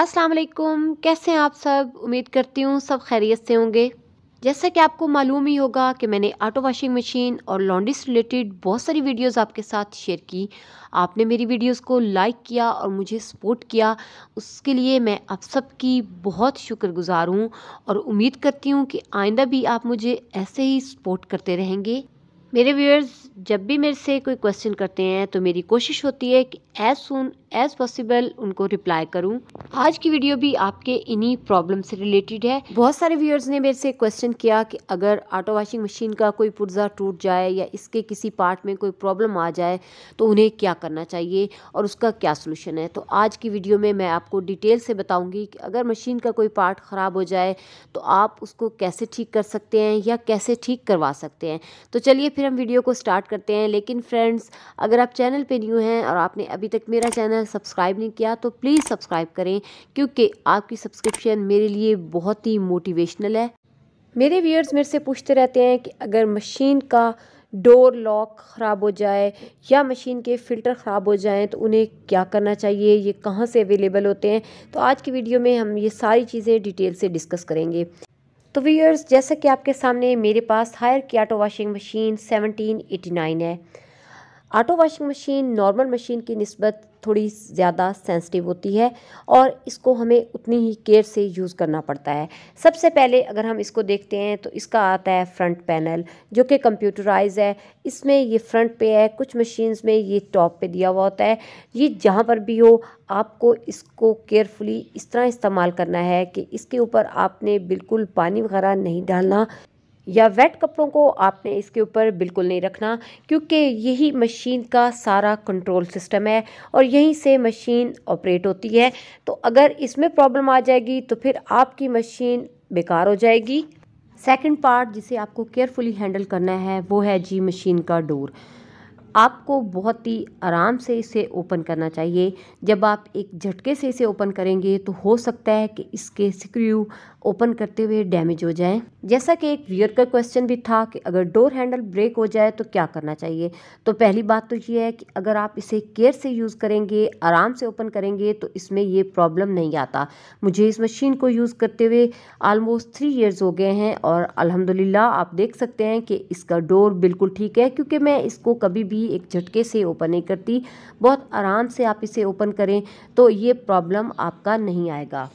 अस्सलाम वालेकुम कैसे हैं आप सब उम्मीद करती हूँ सब खैरियत से होंगे जैसा कि आपको मालूम ही होगा कि मैंने आटो वाशिंग मशीन और लॉन्ड्री से रिलेटेड बहुत सारी वीडियोस आपके साथ शेयर की आपने मेरी वीडियोस को लाइक किया और मुझे सपोर्ट किया उसके लिए मैं आप सब की बहुत शुक्रगुजार हूँ और उम्मीद करती हूँ कि आइंदा भी आप मुझे ऐसे ही सपोर्ट करते रहेंगे मेरे व्यूअर्स जब भी मेरे से कोई क्वेश्चन करते हैं तो मेरी कोशिश होती है कि एज सुन एज़ पॉसिबल उनको रिप्लाई करूँ आज की वीडियो भी आपके इन्हीं प्रॉब्लम से रिलेटेड है बहुत सारे व्यूअर्स ने मेरे से क्वेश्चन किया कि अगर ऑटो वॉशिंग मशीन का कोई पुर्जा टूट जाए या इसके किसी पार्ट में कोई प्रॉब्लम आ जाए तो उन्हें क्या करना चाहिए और उसका क्या सोल्यूशन है तो आज की वीडियो में मैं आपको डिटेल से बताऊँगी कि अगर मशीन का कोई पार्ट ख़राब हो जाए तो आप उसको कैसे ठीक कर सकते हैं या कैसे ठीक करवा सकते हैं तो चलिए फिर हम वीडियो को स्टार्ट करते हैं लेकिन फ्रेंड्स अगर आप चैनल पर न्यू हैं और आपने अभी तक मेरा चैनल तक सब्सक्राइब नहीं किया तो प्लीज़ सब्सक्राइब करें क्योंकि आपकी सब्सक्रिप्शन मेरे लिए बहुत ही मोटिवेशनल है मेरे व्यूअर्स मेरे से पूछते रहते हैं कि अगर मशीन का डोर लॉक ख़राब हो जाए या मशीन के फ़िल्टर ख़राब हो जाएं तो उन्हें क्या करना चाहिए ये कहाँ से अवेलेबल होते हैं तो आज की वीडियो में हम ये सारी चीज़ें डिटेल से डिस्कस करेंगे तो व्यूअर्स जैसा कि आपके सामने मेरे पास हायर कियाटो वॉशिंग मशीन 1789 है auto washing machine normal machine की नस्बत थोड़ी ज़्यादा सेंसिटिव होती है और इसको हमें उतनी ही केयर से यूज़ करना पड़ता है सबसे पहले अगर हम इसको देखते हैं तो इसका आता है फ्रंट पैनल जो कि कंप्यूटराइज है इसमें ये फ्रंट पे है कुछ मशीन्स में ये टॉप पे दिया हुआ होता है ये जहाँ पर भी हो आपको इसको केयरफुली इस तरह इस्तेमाल करना है कि इसके ऊपर आपने बिल्कुल पानी वगैरह नहीं डालना या वेट कपड़ों को आपने इसके ऊपर बिल्कुल नहीं रखना क्योंकि यही मशीन का सारा कंट्रोल सिस्टम है और यहीं से मशीन ऑपरेट होती है तो अगर इसमें प्रॉब्लम आ जाएगी तो फिर आपकी मशीन बेकार हो जाएगी सेकंड पार्ट जिसे आपको केयरफुली हैंडल करना है वो है जी मशीन का डोर आपको बहुत ही आराम से इसे ओपन करना चाहिए जब आप एक झटके से इसे ओपन करेंगे तो हो सकता है कि इसके स्क्रू ओपन करते हुए डैमेज हो जाएं जैसा कि एक व्यूअर का क्वेश्चन भी था कि अगर डोर हैंडल ब्रेक हो जाए तो क्या करना चाहिए तो पहली बात तो ये है कि अगर आप इसे केयर से यूज़ करेंगे आराम से ओपन करेंगे तो इसमें ये प्रॉब्लम नहीं आता मुझे इस मशीन को यूज़ करते हुए आलमोस्ट थ्री ईयर्स हो गए हैं और अलहमदिल्ला आप देख सकते हैं कि इसका डोर बिल्कुल ठीक है क्योंकि मैं इसको कभी भी एक झटके से ओपन नहीं करती बहुत आराम से आप इसे ओपन करें तो ये प्रॉब्लम आपका नहीं आएगा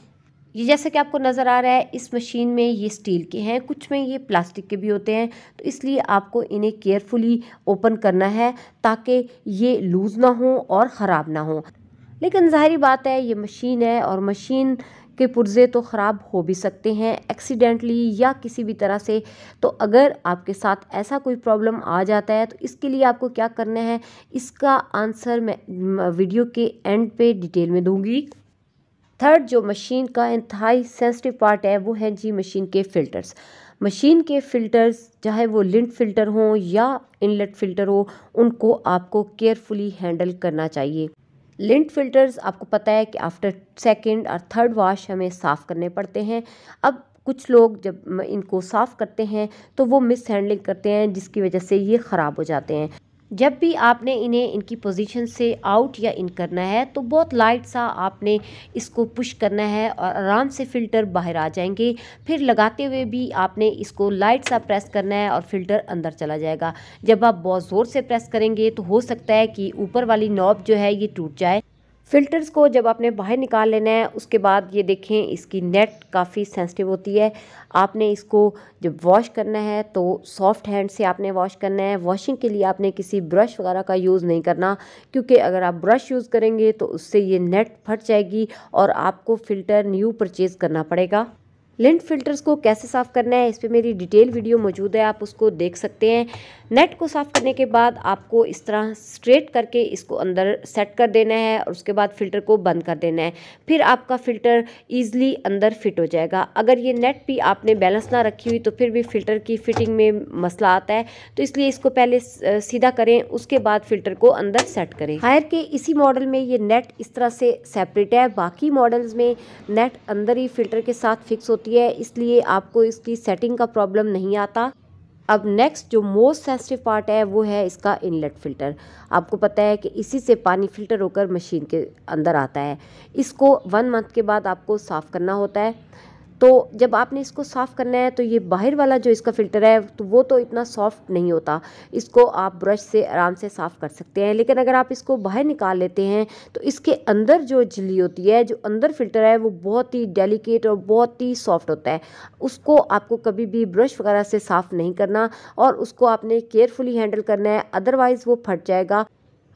ये जैसे कि आपको नज़र आ रहा है इस मशीन में ये स्टील के हैं कुछ में ये प्लास्टिक के भी होते हैं तो इसलिए आपको इन्हें केयरफुली ओपन करना है ताकि ये लूज़ ना हो और ख़राब ना हो लेकिन ज़ाहरी बात है ये मशीन है और मशीन के पुर्ज़े तो ख़राब हो भी सकते हैं एक्सीडेंटली या किसी भी तरह से तो अगर आपके साथ ऐसा कोई प्रॉब्लम आ जाता है तो इसके लिए आपको क्या करना है इसका आंसर मैं वीडियो के एंड पे डिटेल में दूंगी थर्ड जो मशीन का इंतहाई सेंसिटिव पार्ट है वो है जी मशीन के फ़िल्टर्स मशीन के फ़िल्टर्स चाहे वो लिंट फ़िल्टर हों या इनलेट फ़िल्टर हो उनको आपको केयरफुली हैंडल करना चाहिए लिंट फ़िल्टर्स आपको पता है कि आफ्टर सेकंड और थर्ड वॉश हमें साफ़ करने पड़ते हैं अब कुछ लोग जब इनको साफ़ करते हैं तो वो मिस हैंडलिंग करते हैं जिसकी वजह से ये ख़राब हो जाते हैं जब भी आपने इन्हें इनकी पोजीशन से आउट या इन करना है तो बहुत लाइट सा आपने इसको पुश करना है और आराम से फ़िल्टर बाहर आ जाएंगे फिर लगाते हुए भी आपने इसको लाइट सा प्रेस करना है और फ़िल्टर अंदर चला जाएगा जब आप बहुत ज़ोर से प्रेस करेंगे तो हो सकता है कि ऊपर वाली नॉब जो है ये टूट जाए फिल्टर्स को जब आपने बाहर निकाल लेना है उसके बाद ये देखें इसकी नेट काफ़ी सेंसिटिव होती है आपने इसको जब वॉश करना है तो सॉफ्ट हैंड से आपने वॉश करना है वॉशिंग के लिए आपने किसी ब्रश वगैरह का यूज़ नहीं करना क्योंकि अगर आप ब्रश यूज़ करेंगे तो उससे ये नेट फट जाएगी और आपको फ़िल्टर न्यू परचेज़ करना पड़ेगा लिंट फिल्टर्स को कैसे साफ़ करना है इस पर मेरी डिटेल वीडियो मौजूद है आप उसको देख सकते हैं नेट को साफ़ करने के बाद आपको इस तरह स्ट्रेट करके इसको अंदर सेट कर देना है और उसके बाद फ़िल्टर को बंद कर देना है फिर आपका फ़िल्टर ईज़िली अंदर फिट हो जाएगा अगर ये नेट भी आपने बैलेंस ना रखी हुई तो फिर भी फ़िल्टर की फ़िटिंग में मसला आता है तो इसलिए इसको पहले सीधा करें उसके बाद फ़िल्टर को अंदर सेट करें हायर के इसी मॉडल में ये नेट इस तरह से सेपरेट है बाकी मॉडल्स में नेट अंदर ही फ़िल्टर के साथ फिक्स होती होती है इसलिए आपको इसकी सेटिंग का प्रॉब्लम नहीं आता अब नेक्स्ट जो मोस्ट सेंसिटिव पार्ट है वो है इसका इनलेट फ़िल्टर आपको पता है कि इसी से पानी फ़िल्टर होकर मशीन के अंदर आता है इसको वन मंथ के बाद आपको साफ़ करना होता है तो जब आपने इसको साफ़ करना है तो ये बाहर वाला जो इसका फ़िल्टर है तो वो तो इतना सॉफ्ट नहीं होता इसको आप ब्रश से आराम से साफ़ कर सकते हैं लेकिन अगर आप इसको बाहर निकाल लेते हैं तो इसके अंदर जो झिल्ली होती है जो अंदर फ़िल्टर है वो बहुत ही डेलिकेट और बहुत ही सॉफ्ट होता है उसको आपको कभी भी ब्रश वगैरह से साफ़ नहीं करना और उसको आपने केयरफुली हैंडल करना है अदरवाइज़ वो फट जाएगा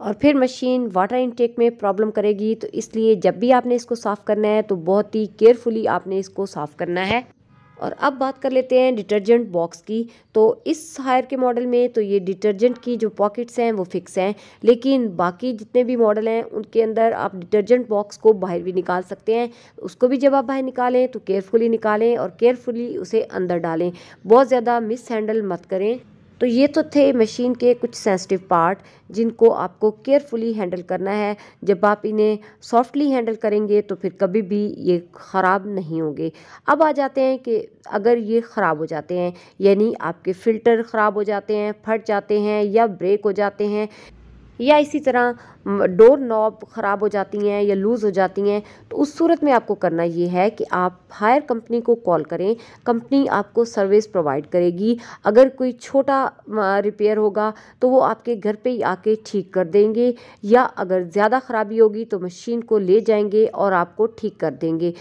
और फिर मशीन वाटर इनटेक में प्रॉब्लम करेगी तो इसलिए जब भी आपने इसको साफ़ करना है तो बहुत ही केयरफुली आपने इसको साफ़ करना है और अब बात कर लेते हैं डिटर्जेंट बॉक्स की तो इस हायर के मॉडल में तो ये डिटर्जेंट की जो पॉकेट्स हैं वो फिक्स हैं लेकिन बाकी जितने भी मॉडल हैं उनके अंदर आप डिटर्जेंट बॉक्स को बाहर भी निकाल सकते हैं उसको भी जब आप बाहर निकालें तो केयरफुली निकालें और केयरफुली उसे अंदर डालें बहुत ज़्यादा मिस हैंडल मत करें तो ये तो थे मशीन के कुछ सेंसिटिव पार्ट जिनको आपको केयरफुली हैंडल करना है जब आप इन्हें सॉफ्टली हैंडल करेंगे तो फिर कभी भी ये ख़राब नहीं होंगे अब आ जाते हैं कि अगर ये ख़राब हो जाते हैं यानी आपके फ़िल्टर ख़राब हो जाते हैं फट जाते हैं या ब्रेक हो जाते हैं या इसी तरह डोर नॉब ख़राब हो जाती हैं या लूज़ हो जाती हैं तो उस सूरत में आपको करना ये है कि आप हायर कंपनी को कॉल करें कंपनी आपको सर्विस प्रोवाइड करेगी अगर कोई छोटा रिपेयर होगा तो वो आपके घर पे ही आके ठीक कर देंगे या अगर ज़्यादा ख़राबी होगी तो मशीन को ले जाएंगे और आपको ठीक कर देंगे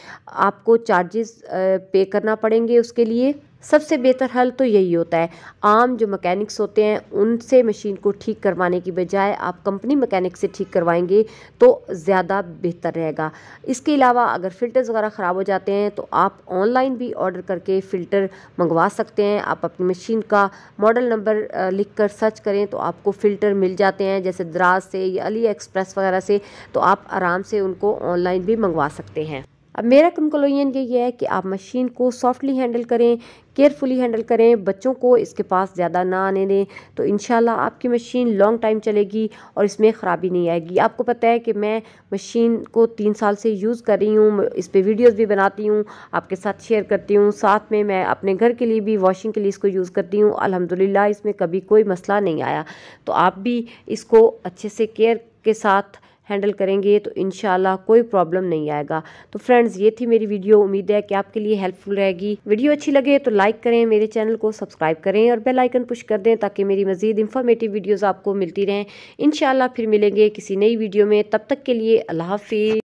आपको चार्जेस पे करना पड़ेंगे उसके लिए सबसे बेहतर हल तो यही होता है आम जो मकैनिक्स होते हैं उनसे मशीन को ठीक करवाने की बजाय आप कंपनी मकैनिक से ठीक करवाएंगे तो ज़्यादा बेहतर रहेगा इसके अलावा अगर फ़िल्टर्स वगैरह ख़राब हो जाते हैं तो आप ऑनलाइन भी ऑर्डर करके फ़िल्टर मंगवा सकते हैं आप अपनी मशीन का मॉडल नंबर लिख कर सर्च करें तो आपको फ़िल्टर मिल जाते हैं जैसे दराज से या अली एक्सप्रेस वगैरह से तो आप आराम से उनको ऑनलाइन भी मंगवा सकते हैं अब मेरा कंक्लूजन ये है कि आप मशीन को सॉफ्टली हैंडल करें केयरफुली हैंडल करें बच्चों को इसके पास ज़्यादा ना आने दें तो इन आपकी मशीन लॉन्ग टाइम चलेगी और इसमें ख़राबी नहीं आएगी आपको पता है कि मैं मशीन को तीन साल से यूज़ कर रही हूँ इस पर वीडियोज़ भी बनाती हूँ आपके साथ शेयर करती हूँ साथ में मैं अपने घर के लिए भी वॉशिंग के लिए इसको यूज़ करती हूँ अलहमदिल्ला इसमें कभी कोई मसला नहीं आया तो आप भी इसको अच्छे से केयर के साथ हैंडल करेंगे तो इन कोई प्रॉब्लम नहीं आएगा तो फ्रेंड्स ये थी मेरी वीडियो उम्मीद है कि आपके लिए हेल्पफुल रहेगी वीडियो अच्छी लगे तो लाइक करें मेरे चैनल को सब्सक्राइब करें और बेल आइकन पुश कर दें ताकि मेरी मजीद इंफॉर्मेटिव वीडियोज़ आपको मिलती रहें इन फिर मिलेंगे किसी नई वीडियो में तब तक के लिए अल्लाह हाफिज़